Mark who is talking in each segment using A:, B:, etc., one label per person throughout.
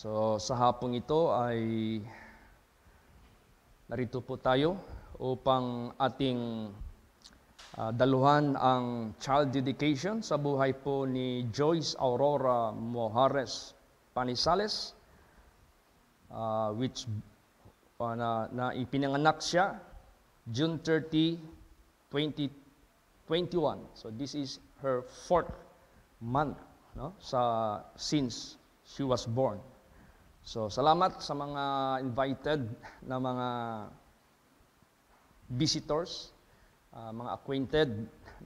A: So sa hapong ito ay narito po tayo upang ating uh, daluhan ang child dedication sa buhay po ni Joyce Aurora Mojares Panisales uh, ah, which uh, na, na ipinanganak siya June 30, 2021. So this is her fourth month no? sa since she was born. So, salamat sa mga invited na mga visitors, uh, mga acquainted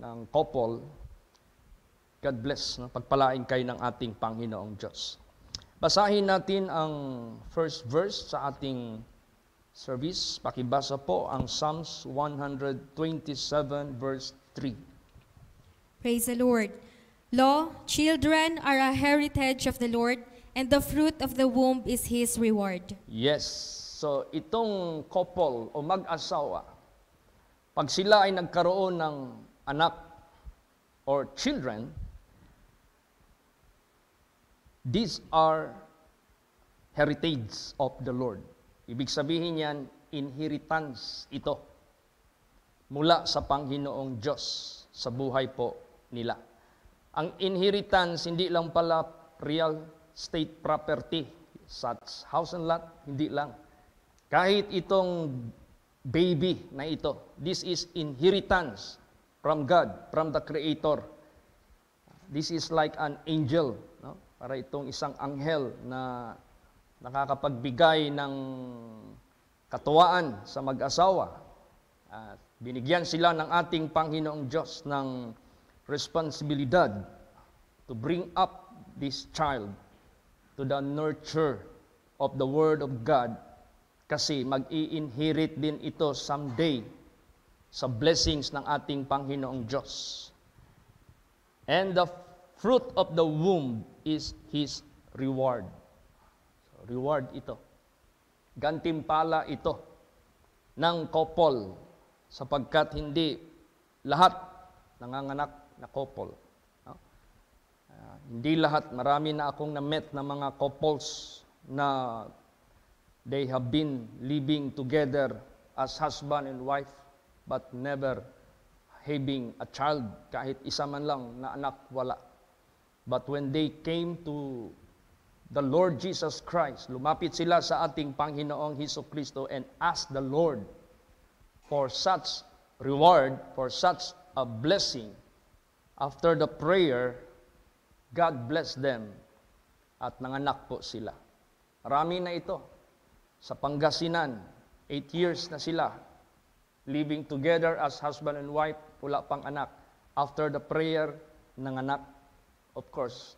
A: ng couple. God bless. No? Pagpalain kayo ng ating Panginoong Diyos. Basahin natin ang first verse sa ating service. Pakibasa po ang Psalms 127 verse 3.
B: Praise the Lord. Law, children are a heritage of the Lord, And the fruit of the womb is his reward.
A: Yes. So itong couple o mag-asawa, pag sila ay nagkaroon ng anak or children, these are heritage of the Lord. Ibig sabihin yan, inheritance ito mula sa Panginoong Diyos sa buhay po nila. Ang inheritance hindi lang pala real state property, such house and lot, hindi lang. Kahit itong baby na ito, this is inheritance from God, from the Creator. This is like an angel, no? para itong isang anghel na nakakapagbigay ng katuwaan sa mag-asawa. At binigyan sila ng ating Panginoong Diyos ng responsibilidad to bring up this child to the nurture of the Word of God kasi mag inherit din ito someday sa blessings ng ating Panginoong Diyos. And the fruit of the womb is His reward. So, reward ito. Gantimpala ito ng couple sapagkat hindi lahat nanganganak na couple. Hindi lahat, marami na akong na-met na mga couples na they have been living together as husband and wife but never having a child, kahit isa man lang na anak, wala. But when they came to the Lord Jesus Christ, lumapit sila sa ating Panginoong Heso Kristo and asked the Lord for such reward, for such a blessing. After the prayer, God bless them at nanganak po sila. Rami na ito. Sa Pangasinan, 8 years na sila living together as husband and wife, wala pang anak. After the prayer, nanganak. Of course,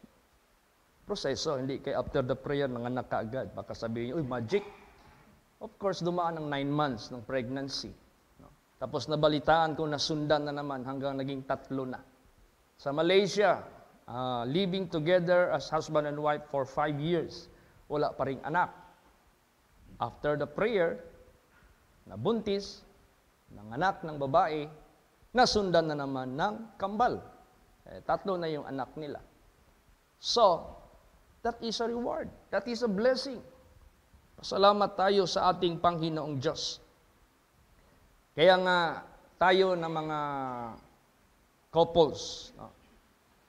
A: proseso, hindi kay after the prayer, nanganak ka agad. Baka sabihin niyo, uy, magic. Of course, dumaan ng 9 months ng pregnancy. Tapos nabalitaan ko na sundan na naman hanggang naging tatlo na. Sa Malaysia, uh, living together as husband and wife for five years. Wala pa rin anak. After the prayer, nabuntis, anak ng babae, nasundan na naman ng kambal. Eh, tatlo na yung anak nila. So, that is a reward. That is a blessing. Pasalamat tayo sa ating Panginoong Diyos. Kaya nga tayo na mga couples, no?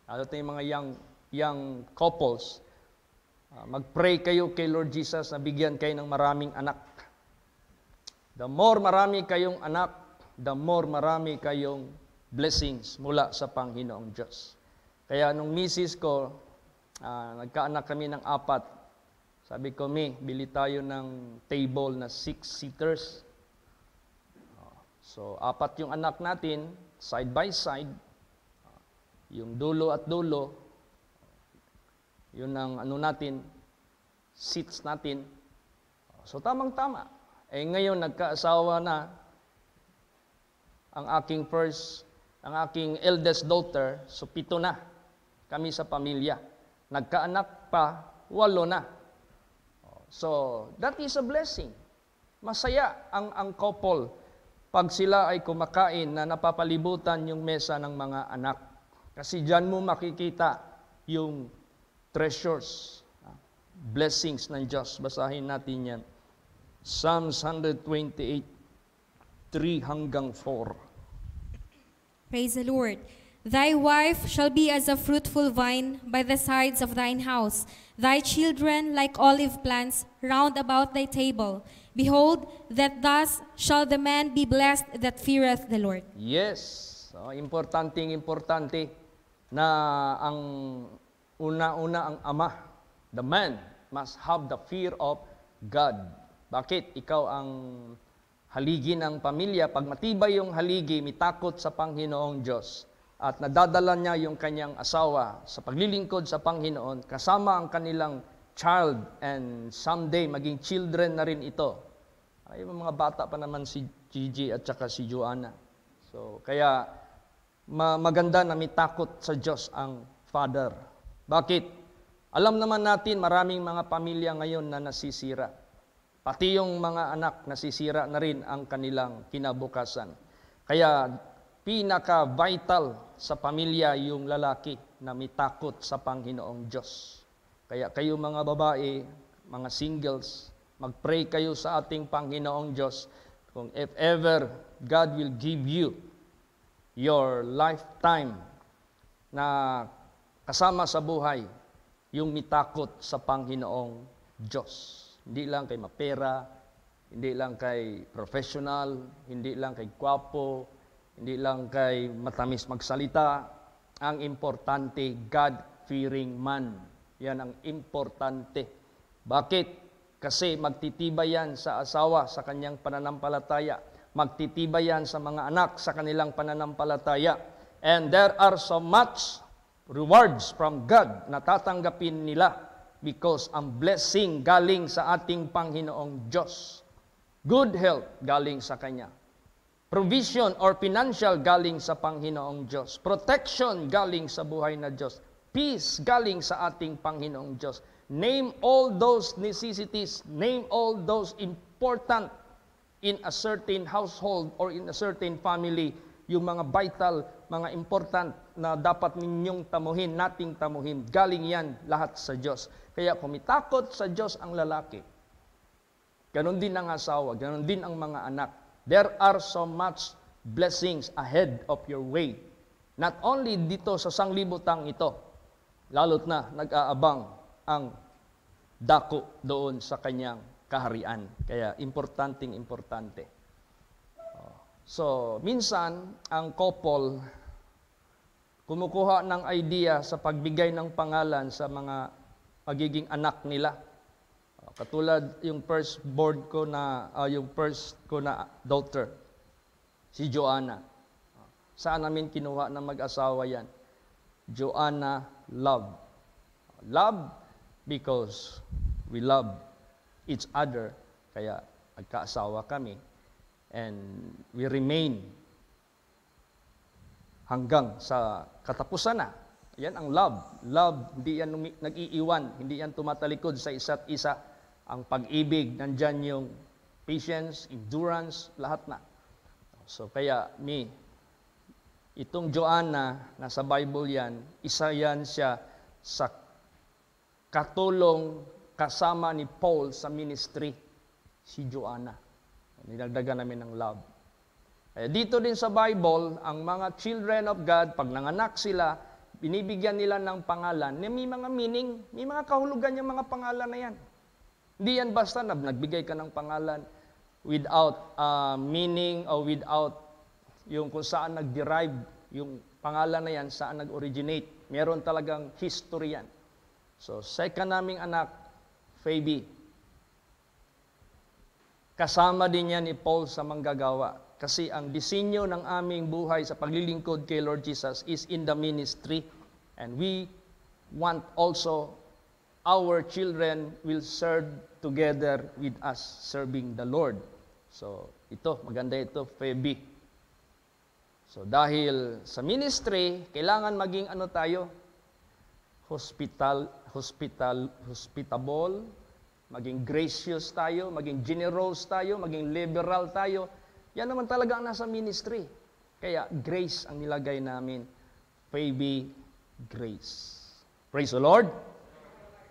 A: lalo yung mga young, young couples, uh, mag-pray kayo kay Lord Jesus na bigyan kayo ng maraming anak. The more marami kayong anak, the more marami kayong blessings mula sa Panginoong Diyos. Kaya nung misis ko, uh, nagkaanak kami ng apat. Sabi ko, mi, bili tayo ng table na six-seaters. Ah, so, apat yung anak natin, side by side. Yung dulo at dulo, yun ang ano natin, seats natin. So tamang-tama. Eh ngayon nagkaasawa na ang aking first, ang aking eldest daughter, so pito na kami sa pamilya. Nagkaanak pa, walo na. So that is a blessing. Masaya ang ang couple pag sila ay kumakain na napapalibutan yung mesa ng mga anak. Kasi diyan mo makikita yung treasures, ah, blessings ng Diyos. Basahin natin yan. Psalms 128, 3 hanggang 4.
B: Praise the Lord. Thy wife shall be as a fruitful vine by the sides of thine house, thy children like olive plants round about thy table. Behold, that thus shall the man be blessed that feareth the Lord.
A: Yes. So, oh, importanting, importante na ang una-una ang ama, the man, must have the fear of God. Bakit? Ikaw ang haligi ng pamilya. Pag matibay yung haligi, may takot sa Panginoong Diyos. At nadadala niya yung kanyang asawa sa paglilingkod sa Panginoon, kasama ang kanilang child and someday maging children na rin ito. Ay, mga bata pa naman si Gigi at saka si Joanna. So, kaya maganda na may takot sa Diyos ang father. Bakit? Alam naman natin maraming mga pamilya ngayon na nasisira. Pati yung mga anak nasisira na rin ang kanilang kinabukasan. Kaya pinaka-vital sa pamilya yung lalaki na may takot sa Panginoong Diyos. Kaya kayo mga babae, mga singles, mag-pray kayo sa ating Panginoong Diyos kung if ever God will give you your lifetime na kasama sa buhay yung mitakot sa Panginoong Diyos. Hindi lang kay mapera, hindi lang kay professional, hindi lang kay kwapo, hindi lang kay matamis magsalita. Ang importante, God-fearing man. Yan ang importante. Bakit? Kasi magtitibay yan sa asawa, sa kanyang pananampalataya Magtitibay yan sa mga anak sa kanilang pananampalataya. And there are so much rewards from God na tatanggapin nila because ang blessing galing sa ating Panginoong Diyos. Good health galing sa Kanya. Provision or financial galing sa Panginoong Diyos. Protection galing sa buhay na Diyos. Peace galing sa ating Panginoong Diyos. Name all those necessities, name all those important in a certain household or in a certain family yung mga vital, mga important na dapat ninyong tamuhin, nating tamuhin. Galing yan lahat sa Diyos. Kaya kumitakot sa Diyos ang lalaki. Ganon din ang asawa, ganon din ang mga anak. There are so much blessings ahead of your way. Not only dito sa sanglibutang ito, lalo't na nag-aabang ang dako doon sa kanyang kaharian. Kaya importanteng importante. Oh. So, minsan ang couple kumukuha ng idea sa pagbigay ng pangalan sa mga magiging anak nila. Oh, katulad yung first board ko na uh, yung first ko na daughter si Joanna. Oh, saan namin kinuha ng mag-asawa yan? Joanna Love. Love because we love each other. Kaya nagkaasawa kami and we remain hanggang sa katapusan na. Yan ang love. Love, hindi yan nag-iiwan, hindi yan tumatalikod sa isa't isa. Ang pag-ibig, nandyan yung patience, endurance, lahat na. So kaya me, itong Joanna, nasa Bible yan, isa yan siya sa katulong kasama ni Paul sa ministry, si Joanna. Nilagdagan namin ng love. Kaya dito din sa Bible, ang mga children of God, pag nanganak sila, binibigyan nila ng pangalan na may mga meaning, may mga kahulugan yung mga pangalan na yan. Hindi yan basta na nagbigay ka ng pangalan without uh, meaning or without yung kung saan nag-derive yung pangalan na yan, saan nag-originate. Meron talagang history yan. So, second naming anak, Fabi. Kasama din niya ni Paul sa manggagawa. Kasi ang disenyo ng aming buhay sa paglilingkod kay Lord Jesus is in the ministry. And we want also our children will serve together with us serving the Lord. So ito, maganda ito, Feby. So dahil sa ministry, kailangan maging ano tayo? Hospital hospital, hospitable, maging gracious tayo, maging generous tayo, maging liberal tayo. Yan naman talaga ang nasa ministry. Kaya grace ang nilagay namin. Baby grace. Praise the Lord.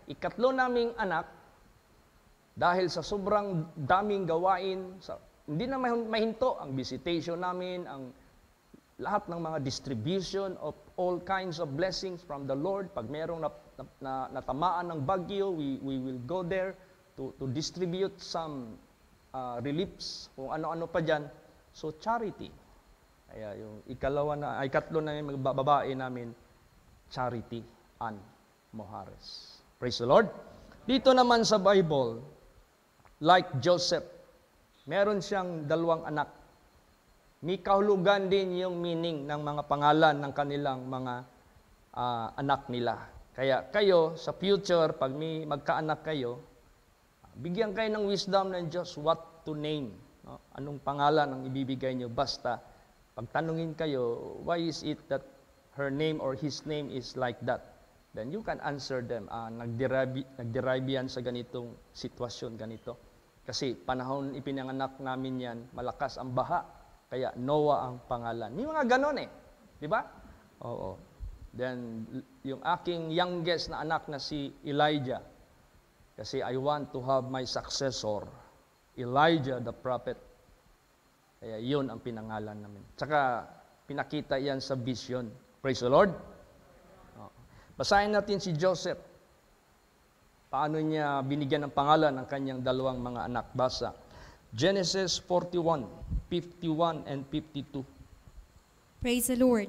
A: Ikatlo naming anak, dahil sa sobrang daming gawain, sa, hindi na mahinto ang visitation namin, ang lahat ng mga distribution of all kinds of blessings from the Lord. Pag merong na na, natamaan ng bagyo, we, we will go there to, to distribute some uh, reliefs, kung ano-ano pa dyan. So, charity. Kaya yung ikalawa na, ay katlo na yung babae namin, charity and mohares. Praise the Lord. Dito naman sa Bible, like Joseph, meron siyang dalawang anak. May kahulugan din yung meaning ng mga pangalan ng kanilang mga uh, anak nila. Kaya kayo, sa future, pag may magkaanak kayo, bigyan kayo ng wisdom ng Diyos what to name. No? Anong pangalan ang ibibigay nyo? Basta, pagtanungin kayo, why is it that her name or his name is like that? Then you can answer them, ah, nag-derive yan sa ganitong sitwasyon, ganito. Kasi panahon ipinanganak namin yan, malakas ang baha, kaya Noah ang pangalan. May mga ganon eh. Di ba? Oo. Then, yung aking youngest na anak na si Elijah. Kasi I want to have my successor, Elijah the prophet. Kaya yun ang pinangalan namin. Tsaka pinakita yan sa vision. Praise the Lord. Oh. Basahin natin si Joseph. Paano niya binigyan ng pangalan ang kanyang dalawang mga anak. Basa. Genesis 41, 51 and 52.
B: Praise the Lord.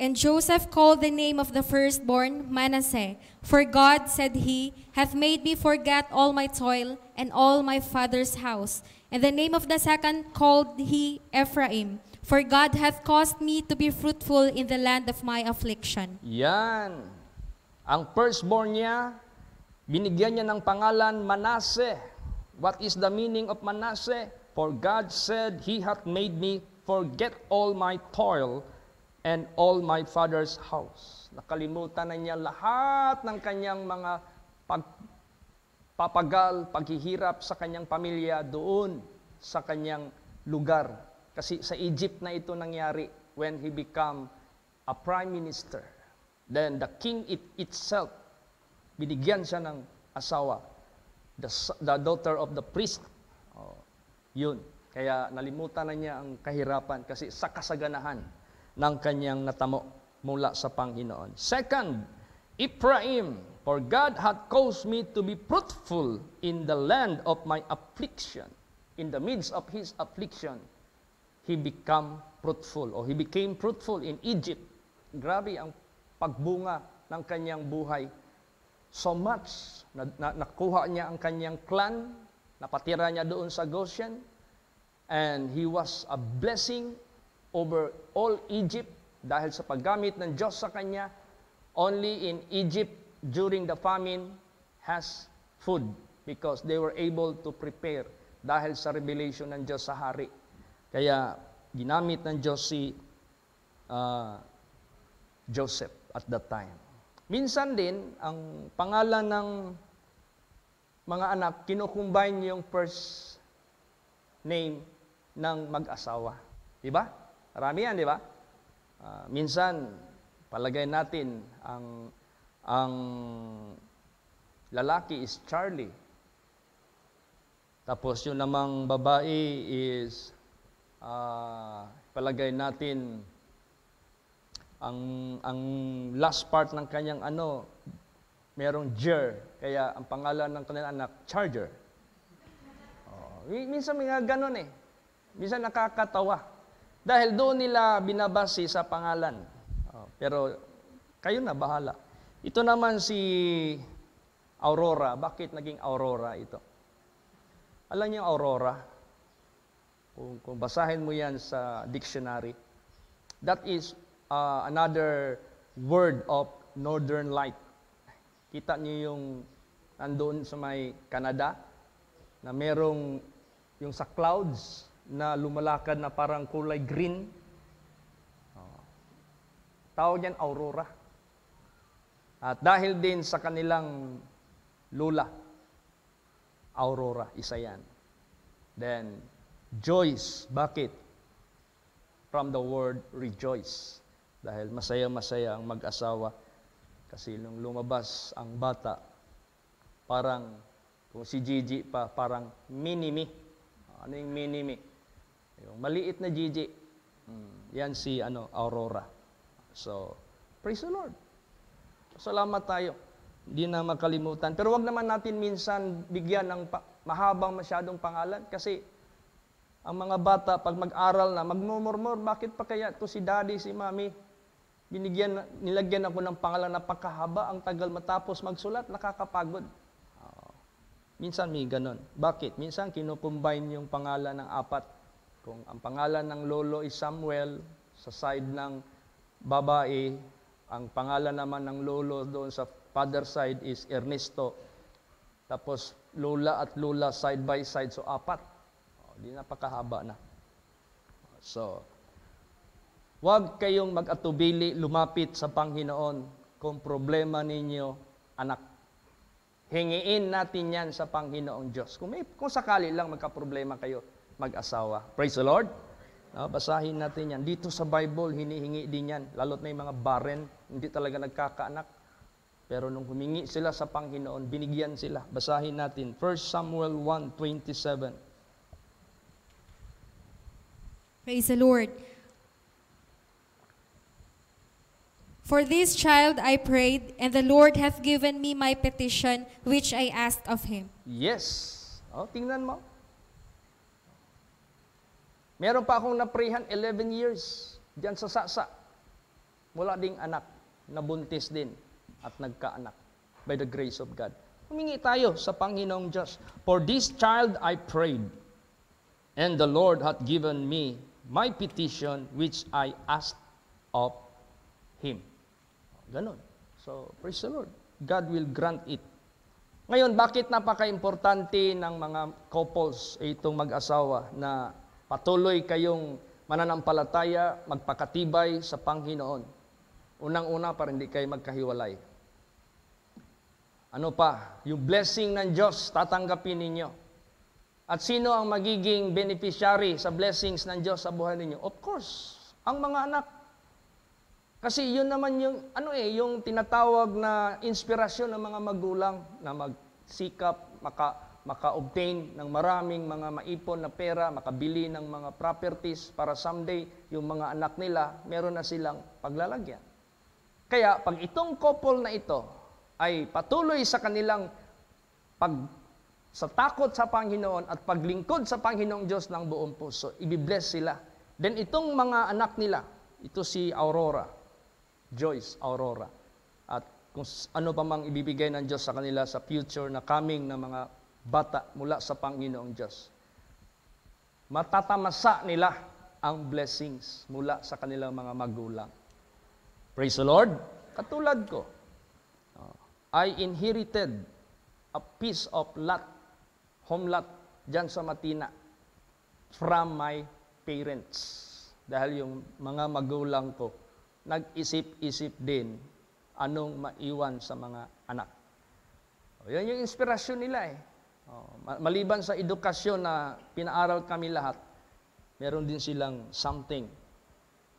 B: And Joseph called the name of the firstborn Manasseh, for God, said he, hath made me forget all my toil and all my father's house. And the name of the second called he Ephraim, for God hath caused me to be fruitful in the land of my affliction.
A: Yan. Ang firstborn niya, binigyan niya ng pangalan Manasseh. What is the meaning of Manasseh? For God said, He hath made me forget all my toil and all my father's house. Nakalimutan na niya lahat ng kanyang mga pag, pagpapagal, paghihirap sa kanyang pamilya doon sa kanyang lugar. Kasi sa Egypt na ito nangyari when he become a prime minister. Then the king it itself, binigyan siya ng asawa, the, the daughter of the priest. Oh, yun. Kaya nalimutan na niya ang kahirapan kasi sa kasaganahan ng kanyang natamo mula sa Panginoon. Second, Ephraim, for God hath caused me to be fruitful in the land of my affliction. In the midst of his affliction, he became fruitful or he became fruitful in Egypt. Grabe ang pagbunga ng kanyang buhay. So much na, na nakuha niya ang kanyang clan, napatira niya doon sa Goshen, and he was a blessing over all Egypt dahil sa paggamit ng Diyos sa kanya, only in Egypt during the famine has food because they were able to prepare dahil sa revelation ng Diyos sa hari. Kaya ginamit ng Diyos si uh, Joseph at that time. Minsan din, ang pangalan ng mga anak, kinukumbine yung first name ng mag-asawa. Diba? Marami di ba? Uh, minsan, palagay natin ang ang lalaki is Charlie. Tapos yung namang babae is uh, palagay natin ang ang last part ng kanyang ano merong jer kaya ang pangalan ng kanilang anak Charger. Oh, minsan mga ganun eh. Minsan nakakatawa. Dahil doon nila binabase sa pangalan. Oh, pero kayo na bahala. Ito naman si Aurora. Bakit naging Aurora ito? Alam niyo Aurora? Kung, kung basahin mo yan sa dictionary, that is uh, another word of northern light. Kita niyo yung nandoon sa may Canada na merong yung sa clouds, na lumalakad na parang kulay green. Oh. Tawag yan aurora. At dahil din sa kanilang lula, aurora, isa yan. Then, Joyce. Bakit? From the word rejoice. Dahil masaya-masaya ang mag-asawa kasi nung lumabas ang bata, parang kung si Gigi pa, parang minimi. Ano yung mini minimi? Yung maliit na Gigi. Mm. Yan si ano, Aurora. So, praise the Lord. Salamat tayo. Hindi na makalimutan. Pero wag naman natin minsan bigyan ng pa- mahabang masyadong pangalan kasi ang mga bata pag mag-aral na magmumurmur, bakit pa kaya to si daddy, si mommy? Binigyan nilagyan ako ng pangalan na pakahaba, ang tagal matapos magsulat, nakakapagod. Minsan may ganon. Bakit? Minsan kinukumbine yung pangalan ng apat kung ang pangalan ng lolo is Samuel, sa side ng babae, ang pangalan naman ng lolo doon sa father side is Ernesto. Tapos lola at lola side by side, so apat. Oh, di napakahaba na. So, Huwag kayong mag-atubili lumapit sa Panginoon kung problema ninyo, anak. Hingiin natin yan sa Panginoong Diyos. Kung, may, kung sakali lang magka-problema kayo, mag-asawa. Praise the Lord. No, ah, basahin natin yan. Dito sa Bible, hinihingi din yan. Lalo't may mga barren, hindi talaga nagkakaanak. Pero nung humingi sila sa Panginoon, binigyan sila. Basahin natin. 1 Samuel 1.27
B: Praise the Lord. For this child I prayed, and the Lord hath given me my petition which I asked of him.
A: Yes. Oh, tingnan mo. Meron pa akong naprihan 11 years diyan sa Sasa. Mula ding anak, buntis din at nagkaanak by the grace of God. Humingi tayo sa Panginoong Diyos. For this child I prayed, and the Lord hath given me my petition which I asked of Him. Ganon. So, praise the Lord. God will grant it. Ngayon, bakit napaka-importante ng mga couples, itong mag-asawa, na Patuloy kayong mananampalataya, magpakatibay sa Panginoon. Unang-una para hindi kayo magkahiwalay. Ano pa? Yung blessing ng Diyos, tatanggapin ninyo. At sino ang magiging beneficiary sa blessings ng Diyos sa buhay ninyo? Of course, ang mga anak. Kasi yun naman yung, ano eh, yung tinatawag na inspirasyon ng mga magulang na magsikap, maka, maka-obtain ng maraming mga maipon na pera, makabili ng mga properties para someday yung mga anak nila, meron na silang paglalagyan. Kaya pag itong couple na ito ay patuloy sa kanilang pag sa takot sa Panginoon at paglingkod sa Panginoong Diyos ng buong puso, ibibless sila. Then itong mga anak nila, ito si Aurora, Joyce Aurora, at kung ano pa mang ibibigay ng Diyos sa kanila sa future na coming na mga bata mula sa Panginoong Diyos. Matatamasa nila ang blessings mula sa kanilang mga magulang. Praise the Lord! Katulad ko, oh, I inherited a piece of lot, home lot, dyan sa Matina from my parents. Dahil yung mga magulang ko, nag-isip-isip din anong maiwan sa mga anak. O, oh, yan yung inspirasyon nila eh. Maliban sa edukasyon na pinaaral kami lahat, meron din silang something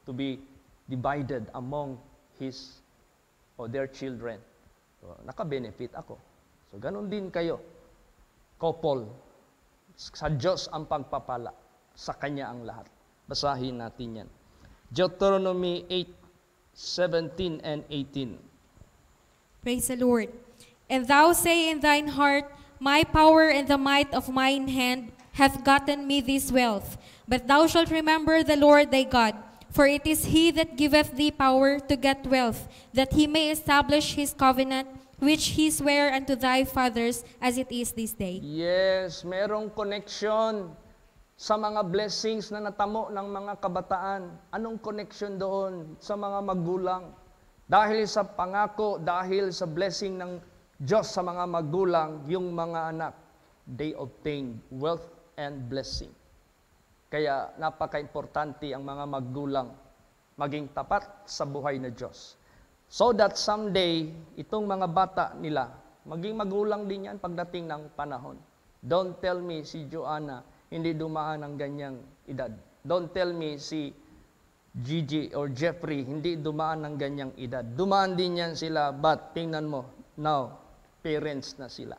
A: to be divided among his or their children. So, naka-benefit ako. So, ganun din kayo. Couple. Sa Diyos ang pagpapala. Sa Kanya ang lahat. Basahin natin yan. Deuteronomy 8, 17 and 18.
B: Praise the Lord. And thou say in thine heart, My power and the might of mine hand hath gotten me this wealth. But thou shalt remember the Lord thy God, for it is he that giveth thee power to get wealth, that he may establish his covenant, which he sware unto thy fathers as it is this day.
A: Yes, merong connection sa mga blessings na natamo ng mga kabataan. Anong connection doon sa mga magulang? Dahil sa pangako, dahil sa blessing ng Diyos sa mga magulang, yung mga anak, they obtain wealth and blessing. Kaya napaka-importante ang mga magulang maging tapat sa buhay na Diyos. So that someday, itong mga bata nila, maging magulang din yan pagdating ng panahon. Don't tell me si Joanna hindi dumaan ng ganyang edad. Don't tell me si Gigi or Jeffrey hindi dumaan ng ganyang edad. Dumaan din yan sila, but tingnan mo, now, parents na sila.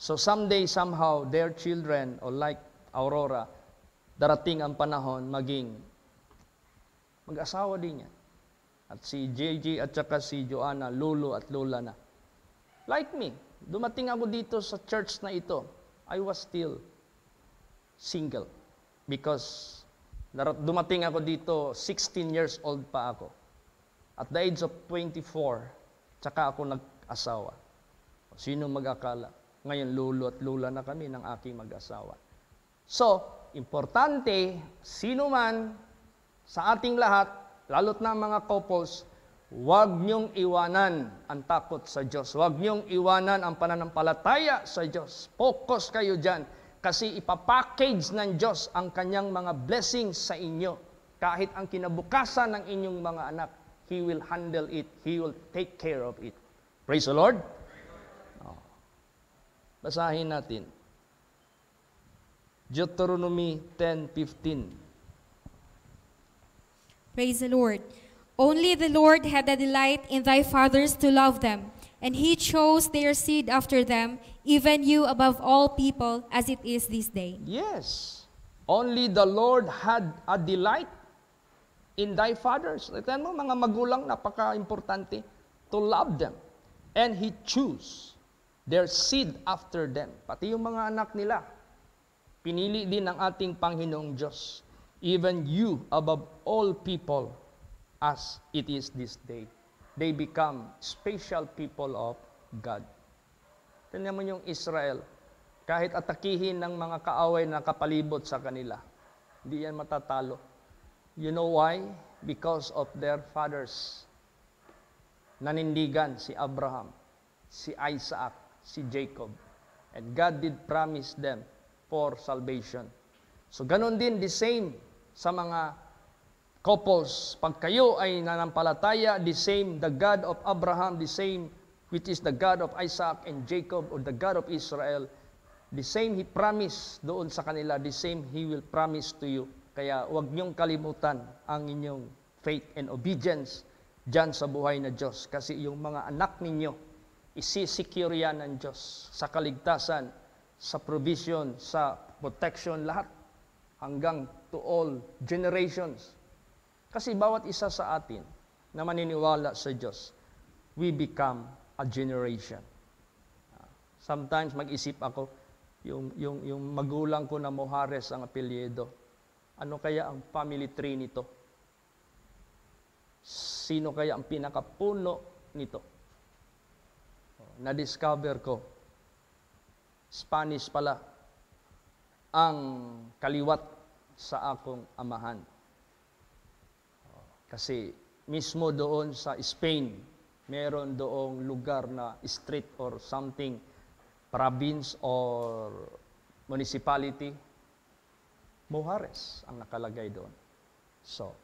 A: So someday, somehow, their children, or like Aurora, darating ang panahon maging mag-asawa din niya. At si JJ at saka si Joanna, lolo at lola na. Like me, dumating ako dito sa church na ito, I was still single. Because dumating ako dito, 16 years old pa ako. At the age of 24, tsaka ako nag-asawa. Sino mag-akala? Ngayon, lolo at lula na kami ng aking mag-asawa. So, importante, sino man sa ating lahat, lalot na mga couples, Huwag niyong iwanan ang takot sa Diyos. Huwag niyong iwanan ang pananampalataya sa Diyos. Focus kayo dyan. Kasi ipapackage ng Diyos ang kanyang mga blessings sa inyo. Kahit ang kinabukasan ng inyong mga anak, He will handle it. He will take care of it. Praise the Lord. Basahin natin. Deuteronomy 10:15.
B: Praise the Lord. Only the Lord had a delight in thy fathers to love them, and he chose their seed after them, even you above all people, as it is this day. Yes.
A: Only the Lord had a delight in thy fathers. Tignan mo, mga magulang, napaka-importante. To love them. And He chose their seed after them, pati yung mga anak nila. Pinili din ng ating Panginoong Diyos, even you above all people as it is this day. They become special people of God. Tignan mo yung Israel, kahit atakihin ng mga kaaway na kapalibot sa kanila, hindi yan matatalo. You know why? Because of their fathers. Nanindigan si Abraham, si Isaac, si Jacob. And God did promise them for salvation. So ganun din the same sa mga couples. Pag kayo ay nanampalataya, the same, the God of Abraham, the same, which is the God of Isaac and Jacob, or the God of Israel, the same He promised doon sa kanila, the same He will promise to you. Kaya huwag niyong kalimutan ang inyong faith and obedience dyan sa buhay na Diyos. Kasi yung mga anak ninyo, isisikure yan ng Diyos sa kaligtasan, sa provision, sa protection, lahat hanggang to all generations. Kasi bawat isa sa atin na maniniwala sa Diyos, we become a generation. Sometimes mag-isip ako, yung, yung, yung magulang ko na Mohares ang apelyido, ano kaya ang family tree nito? Sino kaya ang pinakapuno nito? na-discover ko, Spanish pala, ang kaliwat sa akong amahan. Kasi mismo doon sa Spain, meron doong lugar na street or something, province or municipality, Mujeres ang nakalagay doon. So,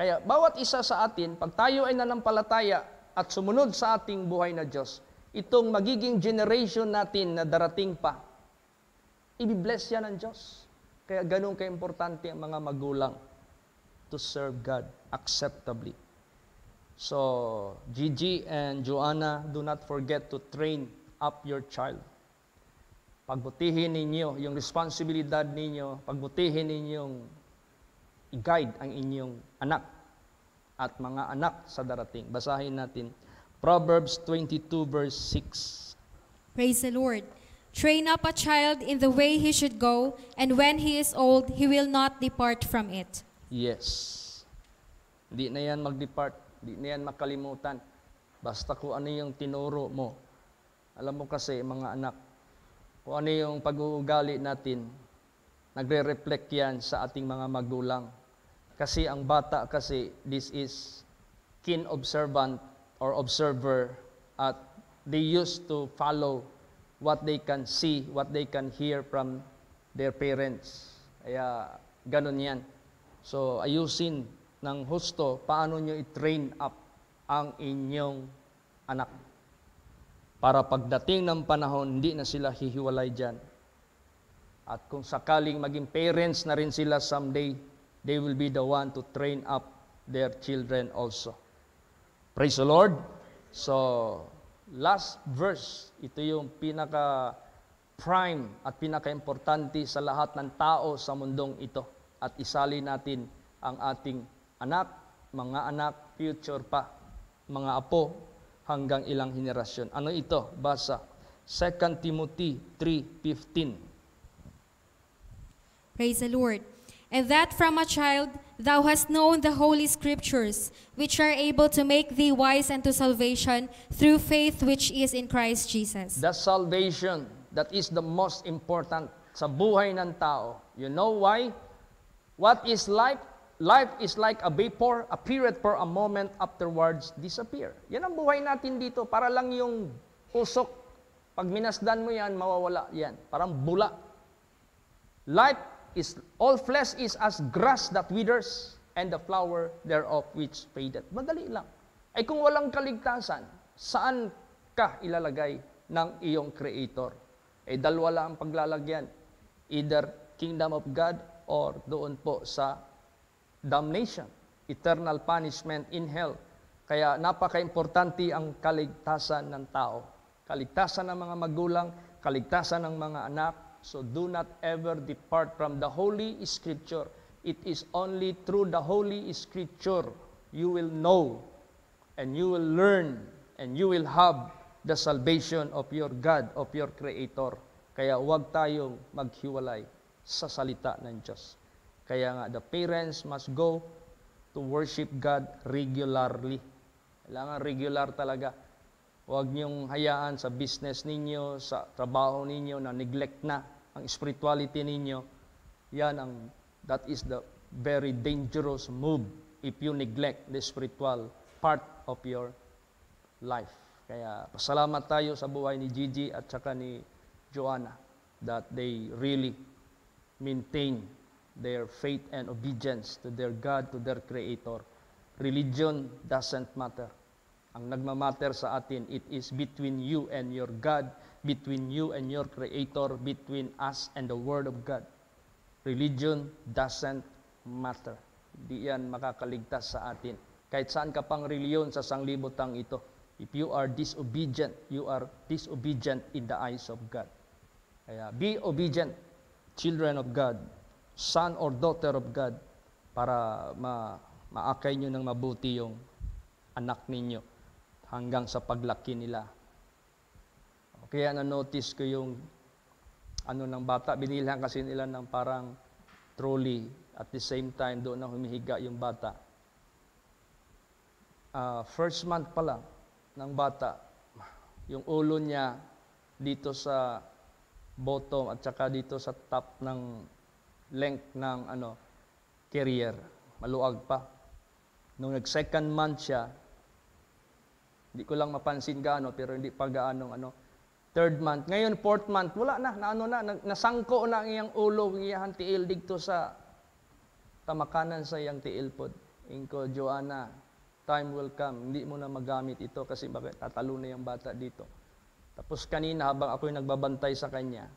A: kaya bawat isa sa atin, pag tayo ay nanampalataya at sumunod sa ating buhay na Diyos, itong magiging generation natin na darating pa, ibibless yan ng Diyos. Kaya ganun kaimportante ang mga magulang to serve God acceptably. So, Gigi and Joanna, do not forget to train up your child. Pagbutihin ninyo yung responsibilidad ninyo, pagbutihin ninyong i-guide ang inyong anak at mga anak sa darating. Basahin natin Proverbs 22 verse 6.
B: Praise the Lord. Train up a child in the way he should go, and when he is old, he will not depart from it.
A: Yes. Hindi na yan mag-depart. Hindi na yan makalimutan. Basta kung ano yung tinuro mo. Alam mo kasi, mga anak, kung ano yung pag-uugali natin, nagre-reflect yan sa ating mga magulang. Kasi ang bata kasi, this is keen observant or observer at they used to follow what they can see, what they can hear from their parents. Kaya ganun yan. So ayusin ng husto paano nyo i-train up ang inyong anak para pagdating ng panahon, hindi na sila hihiwalay dyan. At kung sakaling maging parents na rin sila someday, they will be the one to train up their children also. Praise the Lord. So, last verse, ito yung pinaka prime at pinaka-importante sa lahat ng tao sa mundong ito. At isali natin ang ating anak, mga anak, future pa, mga apo, hanggang ilang henerasyon. Ano ito? Basa. 2 Timothy 3.15
B: Praise the Lord. And that from a child Thou hast known the holy scriptures, which are able to make thee wise unto salvation through faith which is in Christ Jesus.
A: The salvation that is the most important sa buhay ng tao. You know why? What is life? Life is like a vapor, a for a moment, afterwards disappear. Yan ang buhay natin dito. Para lang yung usok. Pag minasdan mo yan, mawawala yan. Parang bula. Life is all flesh is as grass that withers and the flower thereof which fadeth. Madali lang. Ay kung walang kaligtasan, saan ka ilalagay ng iyong creator? Ay dalawa lang ang paglalagyan. Either kingdom of God or doon po sa damnation, eternal punishment in hell. Kaya napaka-importante ang kaligtasan ng tao. Kaligtasan ng mga magulang, kaligtasan ng mga anak, So do not ever depart from the Holy Scripture. It is only through the Holy Scripture you will know and you will learn and you will have the salvation of your God, of your Creator. Kaya huwag tayong maghiwalay sa salita ng Diyos. Kaya nga, the parents must go to worship God regularly. Kailangan regular talaga Huwag niyong hayaan sa business ninyo, sa trabaho ninyo na neglect na ang spirituality ninyo. Yan ang, that is the very dangerous move if you neglect the spiritual part of your life. Kaya pasalamat tayo sa buhay ni Gigi at saka ni Joanna that they really maintain their faith and obedience to their God, to their Creator. Religion doesn't matter. Ang nagmamatter sa atin, it is between you and your God, between you and your Creator, between us and the Word of God. Religion doesn't matter. Hindi yan makakaligtas sa atin. Kahit saan ka pang reliyon sa sanglibotang ito, if you are disobedient, you are disobedient in the eyes of God. Kaya be obedient, children of God, son or daughter of God, para ma maakay nyo ng mabuti yung anak ninyo hanggang sa paglaki nila. Kaya na-notice ko yung ano ng bata, binilhan kasi nila ng parang trolley at the same time doon na humihiga yung bata. Uh, first month pa lang ng bata, yung ulo niya dito sa bottom at saka dito sa top ng length ng ano carrier, maluag pa. Nung nag-second month siya, hindi ko lang mapansin gaano, pero hindi pa gaano ano. Third month. Ngayon, fourth month, wala na, naano na, nasangko na ang iyang ulo, ang iyang tiil dito sa tamakanan sa iyang tiil pod. Inko, Joanna, time will come. Hindi mo na magamit ito kasi bakit tatalo na yung bata dito. Tapos kanina, habang ako'y nagbabantay sa kanya,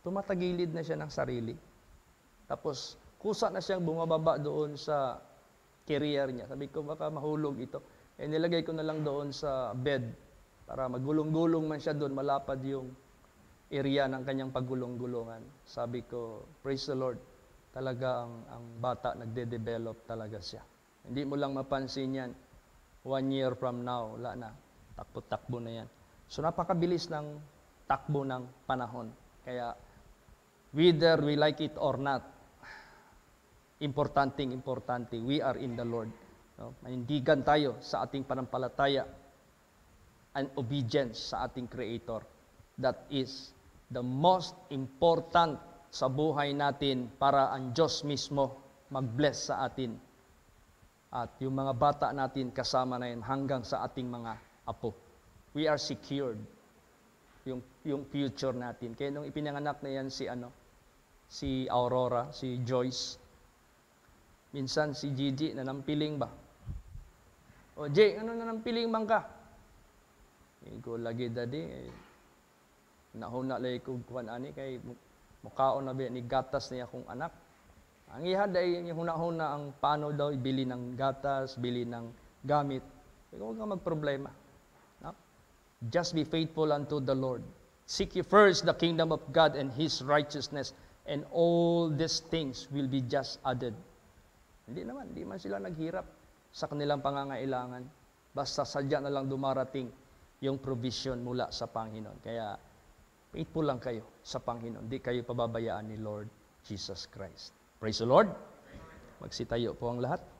A: tumatagilid na siya ng sarili. Tapos, kusa na siyang bumababa doon sa career niya. Sabi ko, baka mahulog ito eh nilagay ko na lang doon sa bed para magulong-gulong man siya doon, malapad yung area ng kanyang paggulong-gulungan. Sabi ko, praise the Lord, talaga ang, ang bata nagde-develop talaga siya. Hindi mo lang mapansin yan, one year from now, wala na, takbo-takbo na yan. So napakabilis ng takbo ng panahon. Kaya whether we like it or not, importanting, importante, we are in the Lord. No? Manindigan tayo sa ating panampalataya and obedience sa ating Creator. That is the most important sa buhay natin para ang Diyos mismo mag-bless sa atin. At yung mga bata natin kasama na yan hanggang sa ating mga apo. We are secured yung yung future natin. Kaya nung ipinanganak na yan si ano, si Aurora, si Joyce, minsan si Gigi, na nampiling ba? O, oh, Jay, ano na nang piling mangka? Igo lagi dadi. Nahuna lay ko kuan ani kay mukaon na ba ni gatas niya akong anak. Ang ihad ay huna-huna ang paano daw ibili ng gatas, bili ng gamit. Ikaw huwag kang magproblema. No? Just be faithful unto the Lord. Seek ye first the kingdom of God and His righteousness, and all these things will be just added. Hindi naman, hindi man sila naghirap sa kanilang pangangailangan. Basta sadya na lang dumarating yung provision mula sa Panginoon. Kaya faithful lang kayo sa Panginoon. Hindi kayo pababayaan ni Lord Jesus Christ. Praise the Lord. Magsitayo po ang lahat.